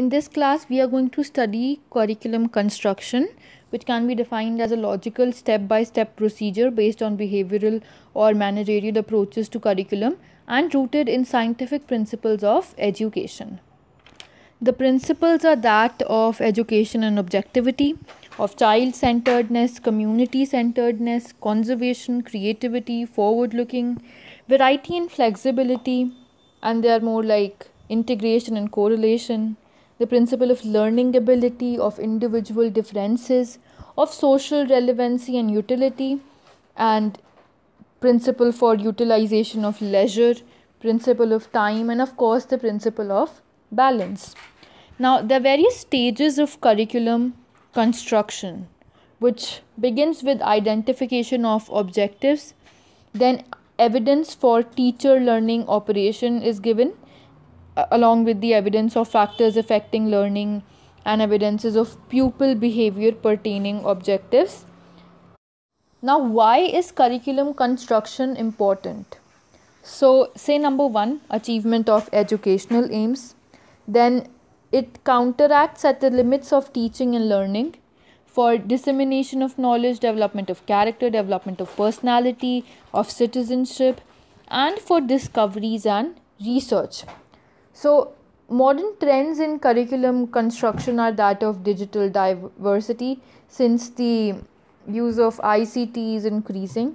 In this class, we are going to study curriculum construction, which can be defined as a logical step-by-step -step procedure based on behavioral or managerial approaches to curriculum and rooted in scientific principles of education. The principles are that of education and objectivity, of child-centeredness, community-centeredness, conservation, creativity, forward-looking, variety and flexibility, and they are more like integration and correlation, the principle of learning ability, of individual differences, of social relevancy and utility, and principle for utilization of leisure, principle of time, and of course the principle of balance. Now, there are various stages of curriculum construction, which begins with identification of objectives, then evidence for teacher learning operation is given along with the evidence of factors affecting learning and evidences of pupil behavior pertaining objectives now why is curriculum construction important so say number 1 achievement of educational aims then it counteracts at the limits of teaching and learning for dissemination of knowledge development of character development of personality of citizenship and for discoveries and research so, modern trends in curriculum construction are that of digital diversity since the use of ICT is increasing.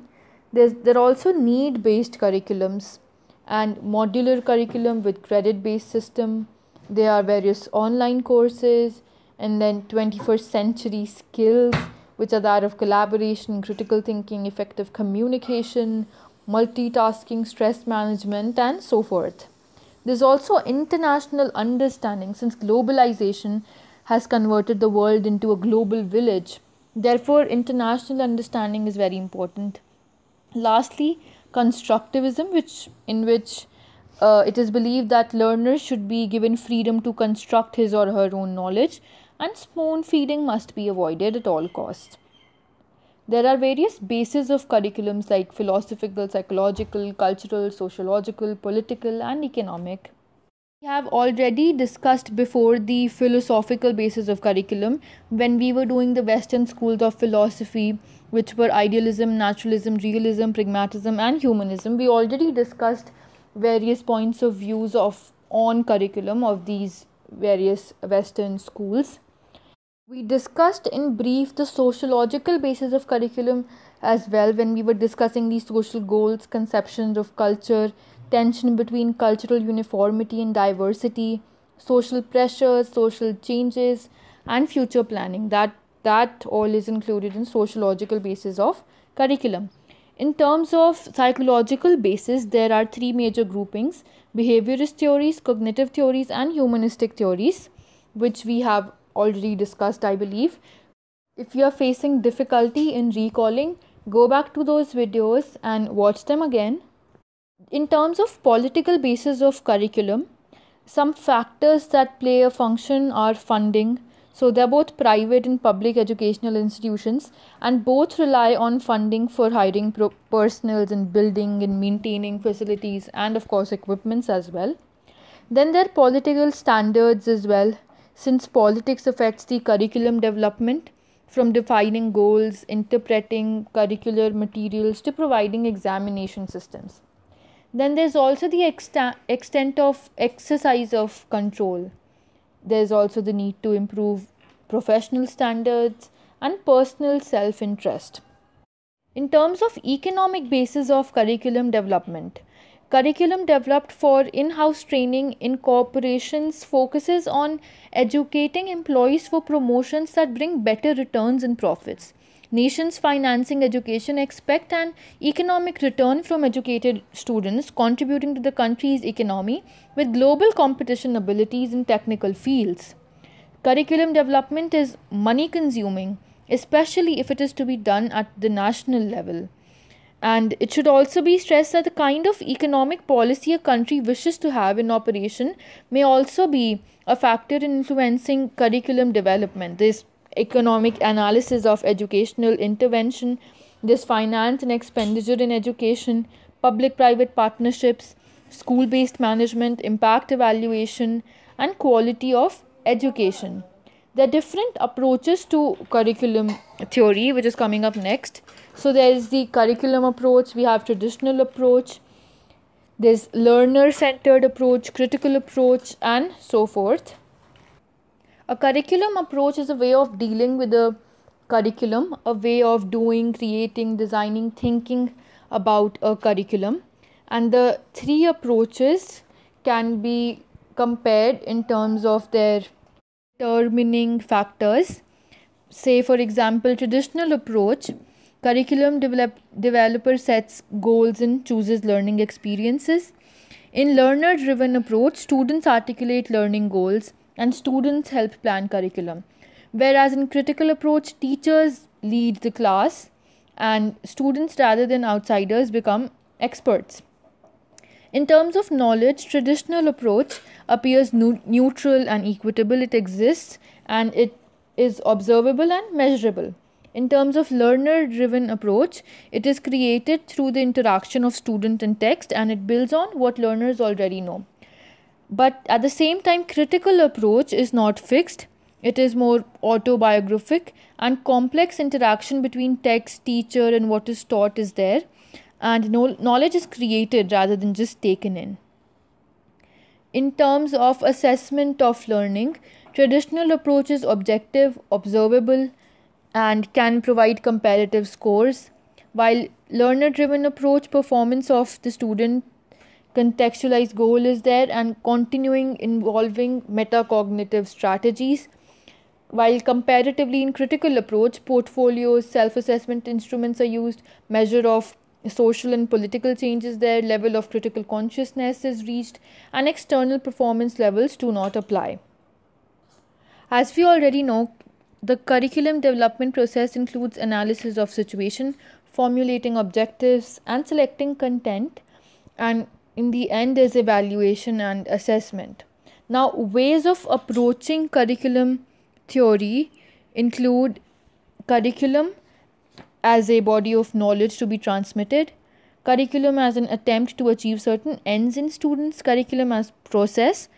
There's, there are also need based curriculums and modular curriculum with credit based system. There are various online courses and then 21st century skills which are that of collaboration, critical thinking, effective communication, multitasking, stress management, and so forth. There's also international understanding since globalization has converted the world into a global village. Therefore, international understanding is very important. Lastly, constructivism, which in which uh, it is believed that learners should be given freedom to construct his or her own knowledge, and spoon feeding must be avoided at all costs. There are various bases of curriculums like philosophical, psychological, cultural, sociological, political, and economic. We have already discussed before the philosophical basis of curriculum when we were doing the Western schools of philosophy, which were idealism, naturalism, realism, pragmatism, and humanism. We already discussed various points of views of on curriculum of these various Western schools. We discussed in brief the sociological basis of curriculum as well when we were discussing these social goals, conceptions of culture, tension between cultural uniformity and diversity, social pressures, social changes, and future planning. That that all is included in sociological basis of curriculum. In terms of psychological basis, there are three major groupings behaviorist theories, cognitive theories, and humanistic theories, which we have already discussed, I believe. If you are facing difficulty in recalling, go back to those videos and watch them again. In terms of political basis of curriculum, some factors that play a function are funding. So they're both private and public educational institutions and both rely on funding for hiring pro- and building and maintaining facilities and of course equipments as well. Then there are political standards as well since politics affects the curriculum development from defining goals, interpreting curricular materials to providing examination systems. Then there's also the exta- extent of exercise of control. There's also the need to improve professional standards and personal self interest. In terms of economic basis of curriculum development, curriculum developed for in-house training in corporations focuses on educating employees for promotions that bring better returns and profits nations financing education expect an economic return from educated students contributing to the country's economy with global competition abilities in technical fields curriculum development is money consuming especially if it is to be done at the national level and it should also be stressed that the kind of economic policy a country wishes to have in operation may also be a factor in influencing curriculum development. This economic analysis of educational intervention, this finance and expenditure in education, public private partnerships, school based management, impact evaluation, and quality of education there are different approaches to curriculum theory which is coming up next so there is the curriculum approach we have traditional approach there's learner centered approach critical approach and so forth a curriculum approach is a way of dealing with the curriculum a way of doing creating designing thinking about a curriculum and the three approaches can be compared in terms of their determining factors say for example traditional approach curriculum develop, developer sets goals and chooses learning experiences in learner driven approach students articulate learning goals and students help plan curriculum whereas in critical approach teachers lead the class and students rather than outsiders become experts in terms of knowledge, traditional approach appears neutral and equitable. It exists and it is observable and measurable. In terms of learner-driven approach, it is created through the interaction of student and text and it builds on what learners already know. But at the same time, critical approach is not fixed. It is more autobiographic and complex interaction between text, teacher and what is taught is there and knowledge is created rather than just taken in. In terms of assessment of learning, traditional approach is objective, observable, and can provide comparative scores, while learner driven approach performance of the student contextualized goal is there and continuing involving metacognitive strategies while comparatively in critical approach portfolios self assessment instruments are used measure of social and political changes there, level of critical consciousness is reached, and external performance levels do not apply. As we already know, the curriculum development process includes analysis of situation, formulating objectives, and selecting content, and in the end is evaluation and assessment. Now, ways of approaching curriculum theory include curriculum as a body of knowledge to be transmitted curriculum as an attempt to achieve certain ends in students curriculum as process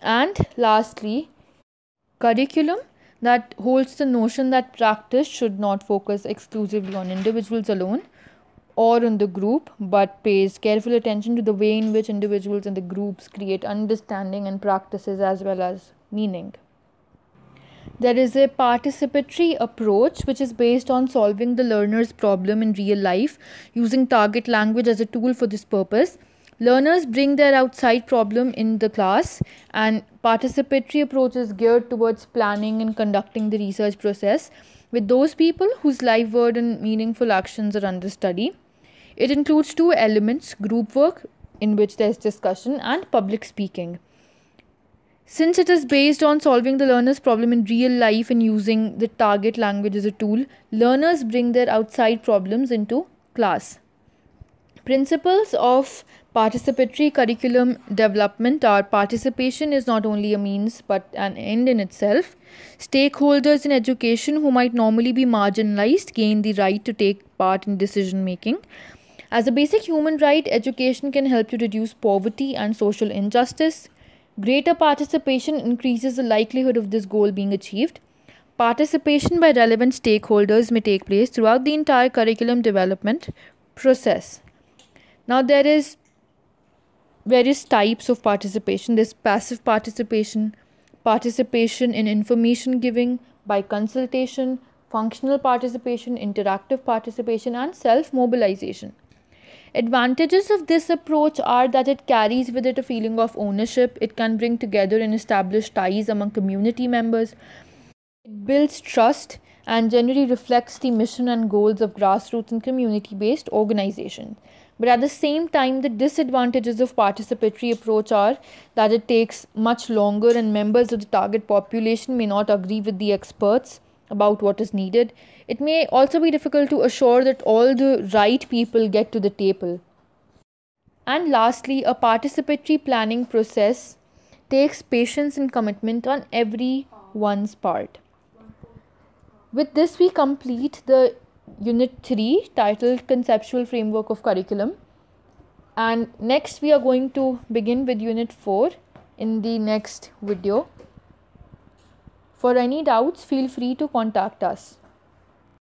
and lastly curriculum that holds the notion that practice should not focus exclusively on individuals alone or on the group but pays careful attention to the way in which individuals and the groups create understanding and practices as well as meaning there is a participatory approach which is based on solving the learner's problem in real life using target language as a tool for this purpose. Learners bring their outside problem in the class and participatory approach is geared towards planning and conducting the research process with those people whose live word and meaningful actions are under study. It includes two elements, group work in which there's discussion and public speaking. Since it is based on solving the learner's problem in real life and using the target language as a tool, learners bring their outside problems into class. Principles of participatory curriculum development are participation is not only a means but an end in itself. Stakeholders in education who might normally be marginalized gain the right to take part in decision making. As a basic human right, education can help you reduce poverty and social injustice, Greater participation increases the likelihood of this goal being achieved. Participation by relevant stakeholders may take place throughout the entire curriculum development process. Now there is various types of participation. There's passive participation, participation in information giving by consultation, functional participation, interactive participation and self-mobilization. Advantages of this approach are that it carries with it a feeling of ownership, it can bring together and establish ties among community members, it builds trust and generally reflects the mission and goals of grassroots and community based organizations. But at the same time, the disadvantages of participatory approach are that it takes much longer and members of the target population may not agree with the experts about what is needed, it may also be difficult to assure that all the right people get to the table. And lastly, a participatory planning process takes patience and commitment on everyone's part. With this, we complete the Unit 3 titled Conceptual Framework of Curriculum. And next, we are going to begin with Unit 4 in the next video. For any doubts, feel free to contact us.